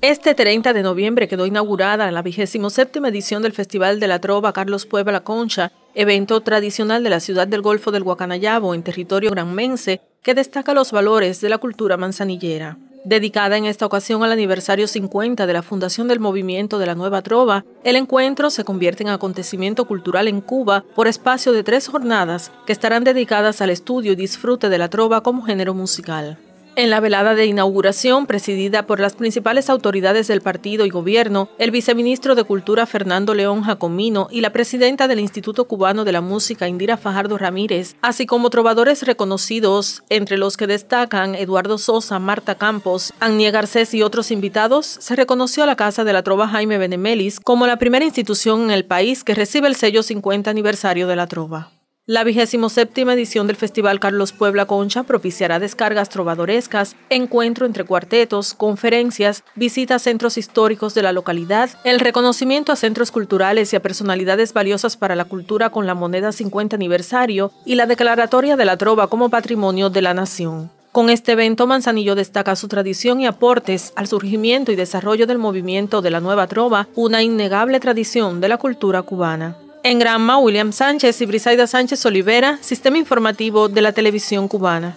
Este 30 de noviembre quedó inaugurada la 27 edición del Festival de la Trova Carlos Puebla Concha, evento tradicional de la ciudad del Golfo del Guacanayabo en territorio granmense que destaca los valores de la cultura manzanillera. Dedicada en esta ocasión al aniversario 50 de la fundación del movimiento de la Nueva Trova, el encuentro se convierte en acontecimiento cultural en Cuba por espacio de tres jornadas que estarán dedicadas al estudio y disfrute de la trova como género musical. En la velada de inauguración, presidida por las principales autoridades del partido y gobierno, el viceministro de Cultura Fernando León Jacomino y la presidenta del Instituto Cubano de la Música Indira Fajardo Ramírez, así como trovadores reconocidos, entre los que destacan Eduardo Sosa, Marta Campos, Annie Garcés y otros invitados, se reconoció a la Casa de la Trova Jaime Benemelis como la primera institución en el país que recibe el sello 50 aniversario de la Trova. La séptima edición del Festival Carlos Puebla Concha propiciará descargas trovadorescas, encuentro entre cuartetos, conferencias, visitas a centros históricos de la localidad, el reconocimiento a centros culturales y a personalidades valiosas para la cultura con la moneda 50 aniversario y la declaratoria de la trova como patrimonio de la nación. Con este evento, Manzanillo destaca su tradición y aportes al surgimiento y desarrollo del movimiento de la nueva trova, una innegable tradición de la cultura cubana. En Granma, William Sánchez y Brisaida Sánchez Olivera, Sistema Informativo de la Televisión Cubana.